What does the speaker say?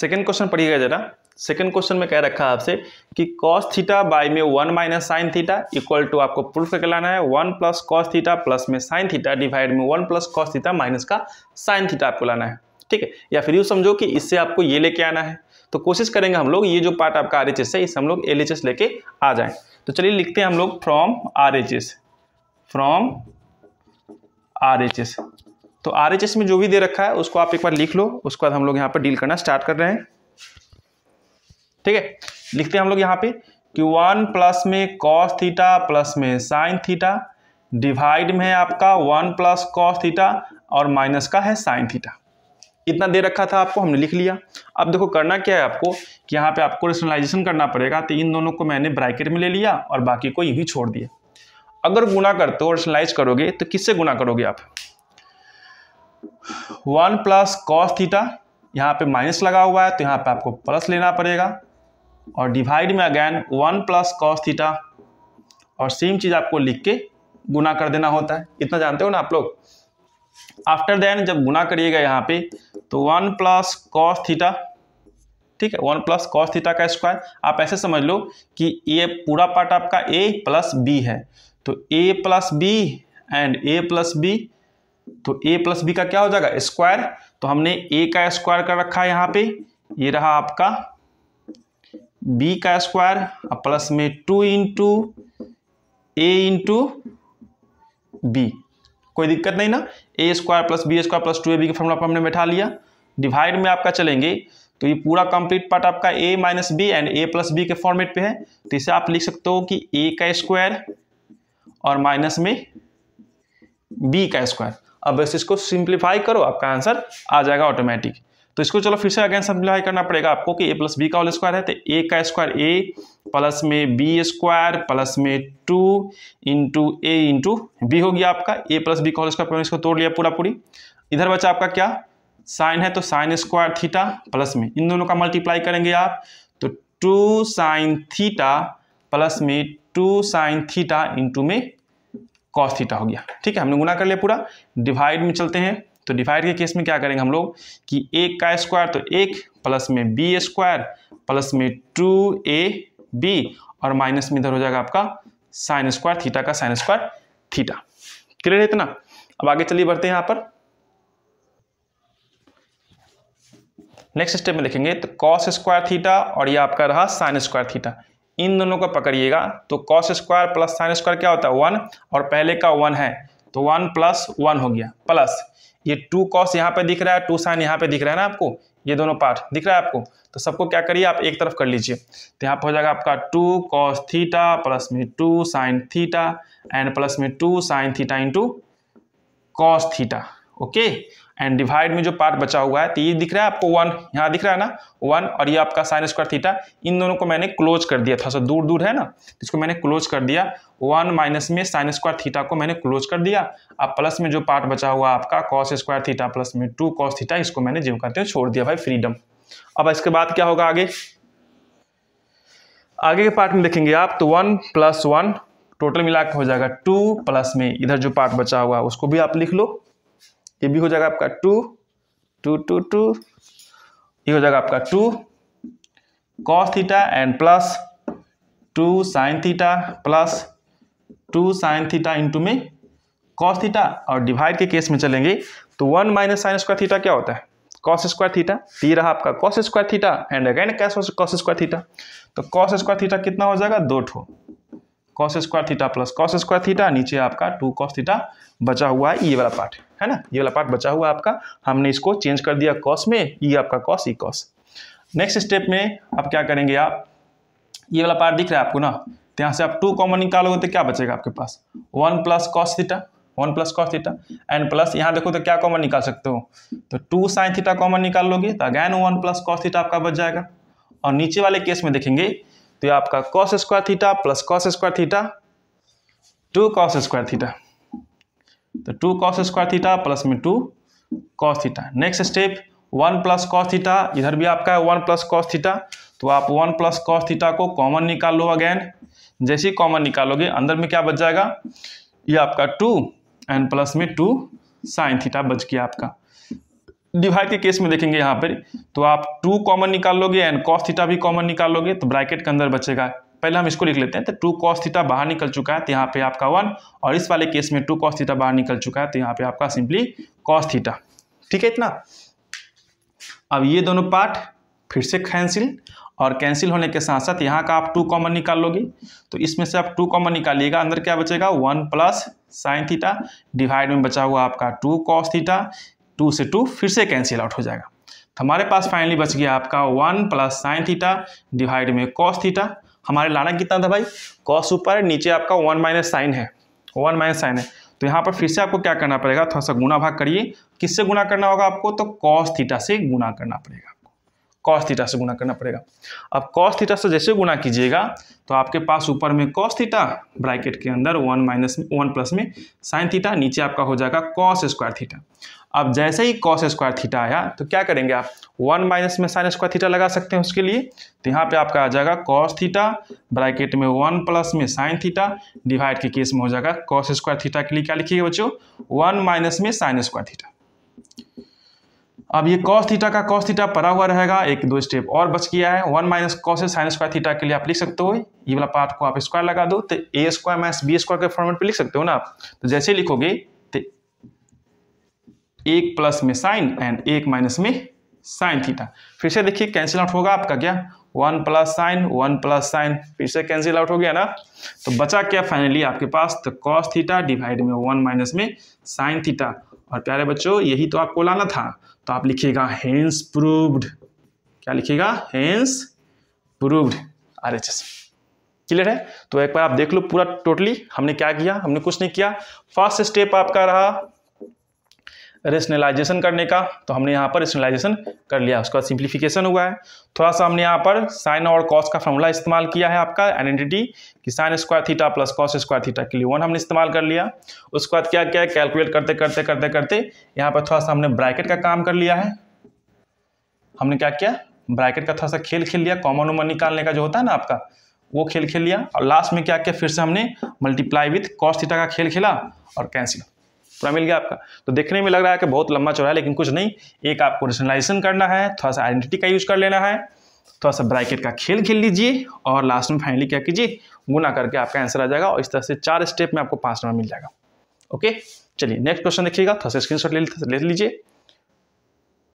second question पढ़िएगा जरा second question में कह रखा है आपसे कि कॉस थीटा बाय में one minus sine theta equal to आपको प्रूफ करना है one plus cos theta plus में साइन थीटा डिवाइड में one plus cos theta minus का साइन थीटा आपको लाना है ठीक है या फिर यू समझो कि इससे आपको ये लेके आना है तो कोशिश करेंगे हम लोग ये जो पार्ट आपका आर है इस हम लोग एल लेके आ जाए तो चलिए लिखते हैं हम लोग फ्रॉम आर फ्रॉम आर तो आर में जो भी दे रखा है उसको आप एक बार लिख लो उसके बाद हम लोग यहाँ पर डील करना स्टार्ट कर रहे हैं ठीक है लिखते हैं हम लोग यहाँ पे कि वन प्लस में कॉस थीटा प्लस में साइन थीटा डिवाइड में है आपका वन प्लस कॉस थीटा और माइनस का है साइन थीटा इतना दे रखा था आपको हमने लिख लिया अब देखो करना क्या है आपको कि यहाँ पे आपको रेशनलाइजेशन करना पड़ेगा तो इन दोनों को मैंने ब्रैकेट में ले लिया और बाकी को यही छोड़ दिया अगर गुना करते हो रेशनलाइज करोगे तो किससे गुना करोगे आप वन प्लस कॉस थीटा यहाँ पे माइनस लगा हुआ है तो यहाँ पे आपको प्लस लेना पड़ेगा और डिवाइड में again one plus cos theta और सेम चीज़ आपको लिख के गुना कर देना होता है इतना जानते हो ना आप लोग आफ्टर देन जब गुना करिएगा यहाँ पे तो वन प्लस कॉस थीटा ठीक है वन प्लस कॉस थीटा का स्क्वायर आप ऐसे समझ लो कि ये पूरा पार्ट आपका ए प्लस बी है तो A plus B and A plus B तो ए प्लस बी का क्या हो जाएगा स्क्वायर तो हमने ए का स्क्वायर कर रखा है यहाँ पे ये रहा आपका बी का स्क्वायर अब प्लस में two into A into B कोई दिक्कत नहीं ना A square plus B square plus two A B के फॉर्मूला पर हमने बैठा लिया डिवाइड में आपका चलेंगे तो ये पूरा कंप्लीट पार्ट आपका A minus B and A plus B के फॉर्मेट पे है तो इसे आप लिख सकते हो कि ए का स्क्वायर और माइनस में बी का स्क्वायर अब बस इसको सिंप्लीफाई करो आपका आंसर आ जाएगा ऑटोमेटिक तो इसको चलो फिर से अगेन सिंप्लीफाई करना पड़ेगा आपको कि ए प्लस बी का होल स्क्वायर है तो ए का स्क्वायर ए प्लस में बी स्क्वायर प्लस में two into A into B हो गया आपका ए प्लस बी का होल स्क्वायर इसको तोड़ लिया पूरा पूरी इधर बचा आपका क्या साइन है तो साइन स्क्वायर थीटा प्लस में इन दोनों का मल्टीप्लाई करेंगे आप तो टू साइन थीटा प्लस में टू साइन थीटा इंटू में कॉस थीटा हो गया ठीक है हमने गुना कर लिया पूरा डिवाइड में चलते हैं तो डिवाइड के केस में क्या करेंगे हम लोग कि एक का स्क्वायर तो एक प्लस में बी स्क्वायर प्लस में टू ए बी और माइनस में इधर हो जाएगा आपका साइन स्क्वायर थीटा का साइन स्क्वायर थीटा क्लियर है इतना अब आगे चलिए बढ़ते हैं यहाँ पर नेक्स्ट स्टेप में लिखेंगे तो कॉस स्क्वायर थीटा और ये आपका रहा साइन स्क्वायर थीटा इन दोनों को पकड़िएगा तो cos square plus sine square क्या होता है वन और पहले का वन है तो वन प्लस वन हो गया प्लस ये टू कॉस यहाँ पे दिख रहा है टू साइन यहाँ पे दिख रहा है ना आपको ये दोनों पार्ट दिख रहा है आपको तो सबको क्या करिए आप एक तरफ कर लीजिए तो यहाँ पर हो जाएगा आपका टू कॉस थीटा प्लस में two sine theta and plus में two sine theta into cos theta okay and divide में जो पार्ट बचा हुआ है तो ये दिख रहा है आपको वन यहाँ दिख रहा है ना वन और ये आपका साइन स्क्वायर थीटा इन दोनों को मैंने क्लोज कर दिया थोड़ा सा दूर दूर है ना तो इसको मैंने क्लोज कर दिया वन माइनस में साइन स्क्वायर थीटा को मैंने क्लोज कर दिया अब प्लस में जो पार्ट बचा हुआ आपका कॉस स्क्वायर थीटा प्लस में टू कॉस थीटा इसको मैंने जीव करते हुए छोड़ दिया भाई फ्रीडम अब इसके बाद क्या होगा आगे आगे के पार्ट में देखेंगे आप तो वन प्लस वन टोटल मिला हो जाएगा टू प्लस में इधर जो पार्ट बचा हुआ है उसको भी आप लिख लो ये भी हो जाएगा आपका टू टू टू टू ये हो जाएगा आपका two cos theta and plus two sine theta plus two sine theta into में कॉस थीटा और डिवाइड के केस में चलेंगे तो one minus sine square theta क्या होता है कॉस स्क्वायर थीटा ये रहा आपका cos square theta and again कैस कॉस स्क्वायर थीटा तो कॉस स्क्वायर थीटा कितना हो जाएगा दो ठो cos square theta plus cos square theta नीचे आपका टू कॉस थीटा बचा हुआ है ये वाला पार्ट है ना ये वाला पार्ट बचा हुआ आपका हमने इसको चेंज कर दिया कॉस में ये आपका कॉस ई कॉस नेक्स्ट स्टेप में आप क्या करेंगे आप ये वाला पार्ट दिख रहा है आपको ना तो यहाँ से आप टू कॉमन निकालोगे तो क्या बचेगा आपके पास one plus cos theta one plus cos theta and plus यहाँ देखो तो क्या कॉमन निकाल सकते हो तो टू साइन थीटा कॉमन निकाल लोगे तो again one plus cos theta आपका बच जाएगा और नीचे वाले केस में देखेंगे तो ये आपका cos square theta plus cos square theta two cos square theta तो two cos square theta plus में two cos theta next step one plus cos theta इधर भी आपका है वन प्लस कॉस थीटा तो आप वन प्लस कॉस थीटा को common निकाल लो अगेन जैसे ही कॉमन निकालोगे अंदर में क्या बच जाएगा ये आपका टू एंड प्लस में टू साइन थीटा बच गया आपका डिवाइड के केस में देखेंगे यहाँ पर तो आप टू कॉमन निकाल लोगे एंड कॉस थीटा भी कॉमन निकाल लोगे तो ब्रैकेट के अंदर बचेगा पहले हम इसको लिख लेते हैं तो टू कॉस थीटा बाहर निकल चुका है तो यहाँ पे आपका वन और इस वाले केस में टू कॉस थीटा बाहर निकल चुका है तो यहाँ पे आपका सिंपली कॉस थीटा ठीक है इतना अब ये दोनों पार्ट फिर से कैंसिल और कैंसिल होने के साथ साथ यहाँ का आप टू कॉमन निकाल लोगे तो इसमें से आप टू कॉमन निकालिएगा अंदर क्या बचेगा one plus sine theta divide में बचा हुआ आपका टू कॉस थीटा टू से टू फिर से कैंसिल आउट हो जाएगा तो हमारे पास फाइनली बच गया आपका one plus sine theta divide में कॉस थीटा हमारे लाना कितना था भाई कॉस ऊपर है नीचे आपका वन माइनस साइन है वन माइनस साइन है तो यहाँ पर फिर से आपको क्या करना पड़ेगा थोड़ा सा गुना भाग करिए किससे गुना करना होगा आपको तो कॉस थीटा से गुना करना पड़ेगा कॉस थीटा से गुना करना पड़ेगा अब कॉस थीटा से जैसे गुना कीजिएगा तो आपके पास ऊपर में कॉस थीटा ब्रैकेट के अंदर वन माइनस वन प्लस में साइन थीटा नीचे आपका हो जाएगा कॉस स्क्वायर थीटा अब जैसे ही कॉस स्क्वायर थीटा आया तो क्या करेंगे आप वन माइनस में साइन स्क्वायर थीटा लगा सकते हैं उसके लिए तो यहाँ पे आपका आ जाएगा कॉस थीटा ब्रैकेट में वन प्लस में साइन थीटा डिवाइड के केस में हो जाएगा कॉस स्क्वायर थीटा के लिए क्या लिखिएगा बच्चों वन माइनस में साइन स्क्वायर थीटा अब ये कॉस थीटा का कॉस थीटा पड़ा हुआ रहेगा एक दो स्टेप और बच गया है one minus cos sine square theta के लिए आप लिख सकते हो ये वाला पार्ट को आप स्क्वायर लगा दो तो A square minus B square के फॉर्मेट पे लिख सकते हो ना आप तो जैसे लिखोगे तो एक प्लस में साइन एंड एक माइनस में साइन थीटा फिर से देखिए कैंसिल आउट होगा आपका क्या one plus sine one plus sine फिर से कैंसिल आउट हो गया ना तो बचा क्या फाइनली आपके पास तो कॉस थीटा डिवाइड में वन माइनस में साइन थीटा और प्यारे बच्चों यही तो आपको लाना था तो आप लिखिएगा हेंस प्रूव्ड क्या लिखिएगा hence proved R H S clear है तो एक बार आप देख लो पूरा टोटली हमने क्या किया हमने कुछ नहीं किया फर्स्ट स्टेप आपका रहा रेशनलाइजेशन करने का तो हमने यहाँ पर रेशनलाइजेशन कर लिया उसके बाद सिंप्लीफिकेशन हुआ है थोड़ा सा हमने यहाँ पर साइन और कॉस का फॉर्मूला इस्तेमाल किया है आपका आइडेंटिटी कि sine square theta plus cos square theta के लिए वन हमने इस्तेमाल कर लिया उसके बाद क्या क्या कैलकुलेट करते करते करते करते यहाँ पर थोड़ा सा हमने ब्रैकेट का काम कर लिया है हमने क्या किया ब्रैकेट का थोड़ा सा खेल खेल लिया कॉमन उमन निकालने का जो होता है ना आपका वो खेल खेल लिया और लास्ट में क्या किया फिर से हमने मल्टीप्लाई विथ कॉस थीटा का खेल खेला और कैंसिल पूरा मिल गया आपका तो देखने में लग रहा है कि बहुत लंबा चौड़ा है लेकिन कुछ नहीं एक आपको रेशनलाइजेशन करना है थोड़ा सा आइडेंटिटी का यूज कर लेना है थोड़ा सा ब्रैकेट का खेल खेल लीजिए और लास्ट में फाइनली क्या कीजिए गुना करके आपका आंसर आ जाएगा और इस तरह से चार स्टेप में आपको पाँच नंबर मिल जाएगा ओके चलिए नेक्स्ट क्वेश्चन देखिएगा थोड़ा सा स्क्रीन ले लीजिए